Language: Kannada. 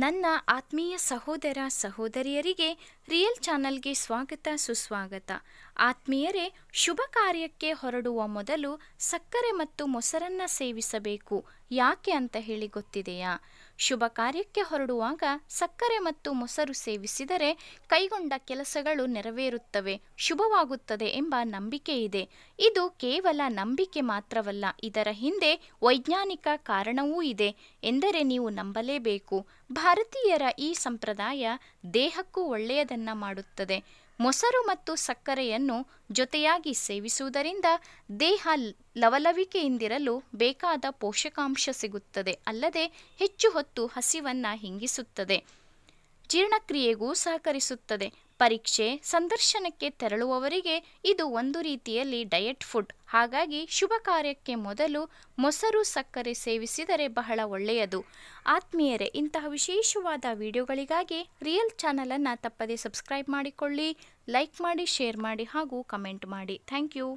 ನನ್ನ ಆತ್ಮೀಯ ಸಹೋದರ ಸಹೋದರಿಯರಿಗೆ ರಿಯಲ್ ಚಾನಲ್ಗೆ ಸ್ವಾಗತ ಸುಸ್ವಾಗತ ಆತ್ಮೀಯರೇ ಶುಭ ಕಾರ್ಯಕ್ಕೆ ಹೊರಡುವ ಮೊದಲು ಸಕ್ಕರೆ ಮತ್ತು ಮೊಸರನ್ನ ಸೇವಿಸಬೇಕು ಯಾಕೆ ಅಂತ ಹೇಳಿ ಗೊತ್ತಿದೆಯಾ ಶುಭ ಕಾರ್ಯಕ್ಕೆ ಹೊರಡುವಾಗ ಸಕ್ಕರೆ ಮತ್ತು ಮೊಸರು ಸೇವಿಸಿದರೆ ಕೈಗೊಂಡ ಕೆಲಸಗಳು ನೆರವೇರುತ್ತವೆ ಶುಭವಾಗುತ್ತದೆ ಎಂಬ ನಂಬಿಕೆ ಇದೆ ಇದು ಕೇವಲ ನಂಬಿಕೆ ಮಾತ್ರವಲ್ಲ ಇದರ ಹಿಂದೆ ವೈಜ್ಞಾನಿಕ ಕಾರಣವೂ ಇದೆ ಎಂದರೆ ನೀವು ನಂಬಲೇಬೇಕು ಭಾರತೀಯರ ಈ ಸಂಪ್ರದಾಯ ದೇಹಕ್ಕೂ ಒಳ್ಳೆಯದನ್ನ ಮಾಡುತ್ತದೆ ಮೊಸರು ಮತ್ತು ಸಕ್ಕರೆಯನ್ನು ಜೊತೆಯಾಗಿ ಸೇವಿಸುವುದರಿಂದ ದೇಹ ಲವಲವಿಕೆಯಿಂದಿರಲು ಬೇಕಾದ ಪೋಷಕಾಂಶ ಸಿಗುತ್ತದೆ ಅಲ್ಲದೆ ಹೆಚ್ಚು ಹೊತ್ತು ಹಸಿವನ್ನು ಹಿಂಗಿಸುತ್ತದೆ ಜೀರ್ಣಕ್ರಿಯೆಗೂ ಸಹಕರಿಸುತ್ತದೆ ಪರೀಕ್ಷೆ ಸಂದರ್ಶನಕ್ಕೆ ತೆರಳುವವರಿಗೆ ಇದು ಒಂದು ರೀತಿಯಲ್ಲಿ ಡಯಟ್ ಫುಡ್ ಹಾಗಾಗಿ ಶುಭ ಕಾರ್ಯಕ್ಕೆ ಮೊದಲು ಮೊಸರು ಸಕ್ಕರೆ ಸೇವಿಸಿದರೆ ಬಹಳ ಒಳ್ಳೆಯದು ಆತ್ಮೀಯರೇ ಇಂತಹ ವಿಶೇಷವಾದ ವಿಡಿಯೋಗಳಿಗಾಗಿ ರಿಯಲ್ ಚಾನಲನ್ನು ತಪ್ಪದೇ ಸಬ್ಸ್ಕ್ರೈಬ್ ಮಾಡಿಕೊಳ್ಳಿ ಲೈಕ್ ಮಾಡಿ ಶೇರ್ ಮಾಡಿ ಹಾಗೂ ಕಮೆಂಟ್ ಮಾಡಿ ಥ್ಯಾಂಕ್ ಯು